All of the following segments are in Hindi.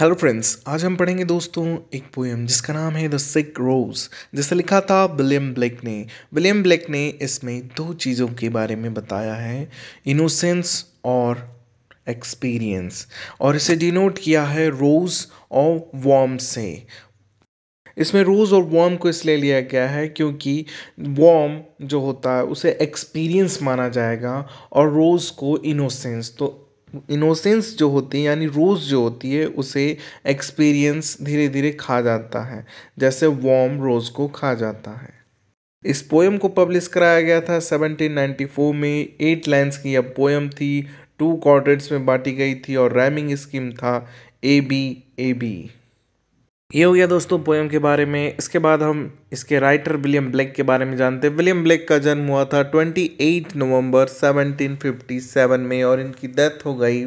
हेलो फ्रेंड्स आज हम पढ़ेंगे दोस्तों एक पोएम जिसका नाम है द सिक रोज जिसे लिखा था विलियम ब्लैक ने विलियम ब्लैक ने इसमें दो चीज़ों के बारे में बताया है इनोसेंस और एक्सपीरियंस और इसे डिनोट किया है रोज़ और वॉर्म से इसमें रोज़ और वॉर्म को इसलिए लिया गया है क्योंकि वॉर्म जो होता है उसे एक्सपीरियंस माना जाएगा और रोज़ को इनोसेंस तो इनोसेंस जो होती है यानी रोज़ जो होती है उसे एक्सपीरियंस धीरे धीरे खा जाता है जैसे वॉर्म रोज़ को खा जाता है इस पोएम को पब्लिश कराया गया था 1794 में एट लाइंस की यह पोएम थी टू क्वार्टर्स में बांटी गई थी और रैमिंग स्कीम था ए बी ए बी ये हो गया दोस्तों पोएम के बारे में इसके बाद हम इसके राइटर विलियम ब्लैक के बारे में जानते हैं विलियम ब्लैक का जन्म हुआ था 28 नवंबर 1757 में और इनकी डेथ हो गई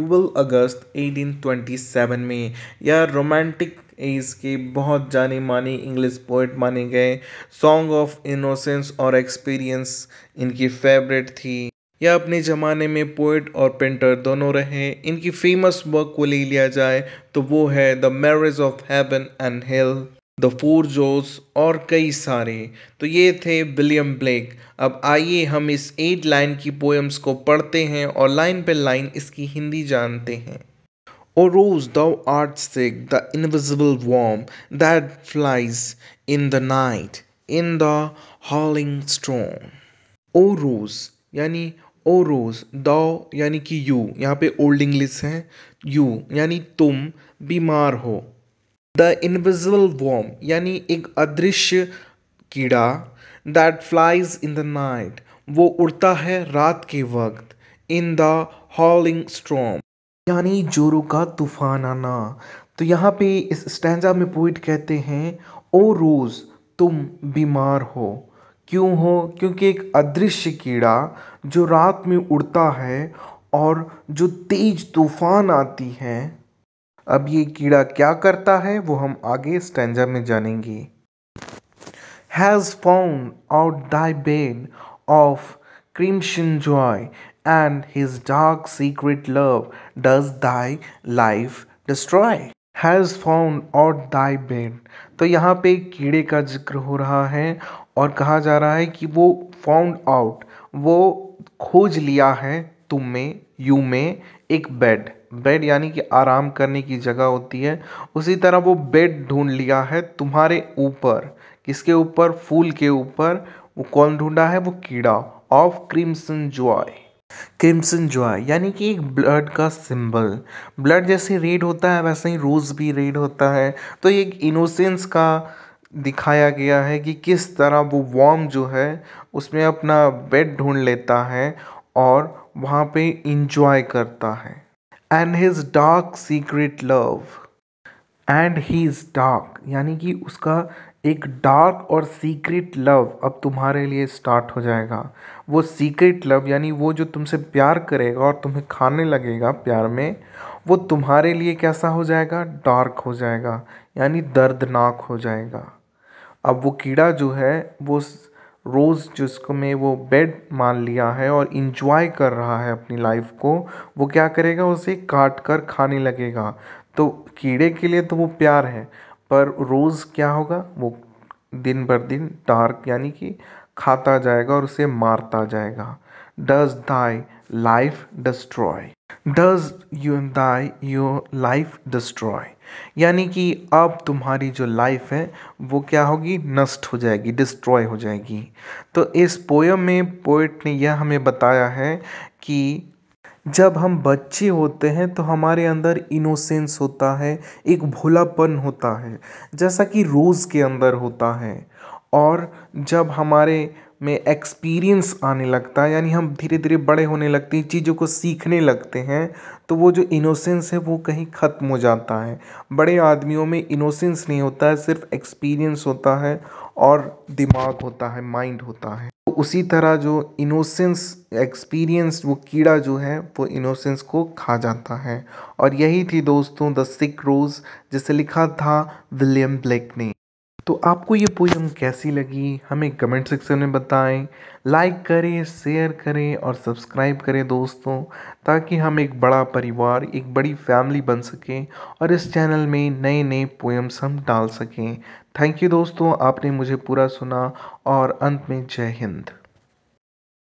12 अगस्त 1827 में यह रोमांटिक एज के बहुत जाने माने इंग्लिश पोइट माने गए सॉन्ग ऑफ इनोसेंस और एक्सपीरियंस इनकी फेवरेट थी या अपने ज़माने में पोइट और पेंटर दोनों रहे इनकी फेमस वर्क को ले लिया जाए तो वो है the marriage of heaven and hell the four Zoas और कई सारे तो ये थे विलियम ब्लेक अब आइए हम इस एट लाइन की पोएम्स को पढ़ते हैं और लाइन पे लाइन इसकी हिंदी जानते हैं O rose, thou art sick, the invisible worm that flies in the night, in the howling storm. O rose, yani O rose the यानी कि यू यहाँ पे ओल्ड इंग्लिश है यू यानी तुम बीमार हो द इनविजिबल वॉम यानी एक अदृश्य कीड़ा that flies in the night वो उड़ता है रात के वक्त इन द हॉलिंग स्ट्रॉम यानी जोरों का तूफान आना तो यहाँ पे इस स्टैंजा में पोइट कहते हैं ओ रोज़ तुम बीमार हो क्यों हो क्योंकि एक अदृश्य कीड़ा जो रात में उड़ता है और जो तेज तूफ़ान आती है अब ये कीड़ा क्या करता है वो हम आगे स्टेंजा में जानेंगे has found out thy bed of crimson joy and his dark secret love does thy life destroy has found और दाई बेन तो यहाँ पे कीड़े का जिक्र हो रहा है और कहा जा रहा है कि वो फाउंड आउट वो खोज लिया है तुम में यू में एक बेड बेड यानी कि आराम करने की जगह होती है उसी तरह वो बेड ढूंढ लिया है तुम्हारे ऊपर किसके ऊपर फूल के ऊपर वो कौन ढूंढा है वो कीड़ा of crimson joy crimson joy यानी कि एक ब्लड का सिंबल ब्लड जैसे रेड होता है वैसे ही रोज़ भी रेड होता है तो एक इनोसेंस का दिखाया गया है कि किस तरह वो वॉर्म जो है उसमें अपना बेड ढूंढ लेता है और वहाँ पे इंजॉय करता है and his dark secret love and he is dark यानी कि उसका एक डार्क और सीक्रेट लव अब तुम्हारे लिए स्टार्ट हो जाएगा वो सीक्रेट लव यानी वो जो तुमसे प्यार करेगा और तुम्हें खाने लगेगा प्यार में वो तुम्हारे लिए कैसा हो जाएगा डार्क हो जाएगा यानी दर्दनाक हो जाएगा अब वो कीड़ा जो है वो रोज़ जिसको में वो बेड मान लिया है और इन्जॉय कर रहा है अपनी लाइफ को वो क्या करेगा उसे काट कर खाने लगेगा तो कीड़े के लिए तो वो प्यार है पर रोज़ क्या होगा वो दिन भर दिन डार्क यानी कि खाता जाएगा और उसे मारता जाएगा does thy life destroy does you thy your life destroy यानी कि अब तुम्हारी जो लाइफ है वो क्या होगी नष्ट हो जाएगी डिस्ट्रॉय हो जाएगी तो इस पोयम में पोइट ने यह हमें बताया है कि जब हम बच्चे होते हैं तो हमारे अंदर इनोसेंस होता है एक भोलापन होता है जैसा कि रोज़ के अंदर होता है और जब हमारे में एक्सपीरियंस आने लगता है यानी हम धीरे धीरे बड़े होने लगते हैं चीज़ों को सीखने लगते हैं तो वो जो इनोसेंस है वो कहीं ख़त्म हो जाता है बड़े आदमियों में इनोसेंस नहीं होता है सिर्फ एक्सपीरियंस होता है और दिमाग होता है माइंड होता है तो उसी तरह जो इनोसेंस एक्सपीरियंस वो कीड़ा जो है वो इनोसेंस को खा जाता है और यही थी दोस्तों द सिक रोज़ जिसे लिखा था विलियम ब्लैक ने तो आपको ये पोयम कैसी लगी हमें कमेंट सेक्शन में बताएं लाइक करें शेयर करें और सब्सक्राइब करें दोस्तों ताकि हम एक बड़ा परिवार एक बड़ी फैमिली बन सकें और इस चैनल में नए नए पोएम्स हम डाल सकें थैंक यू दोस्तों आपने मुझे पूरा सुना और अंत में जय हिंद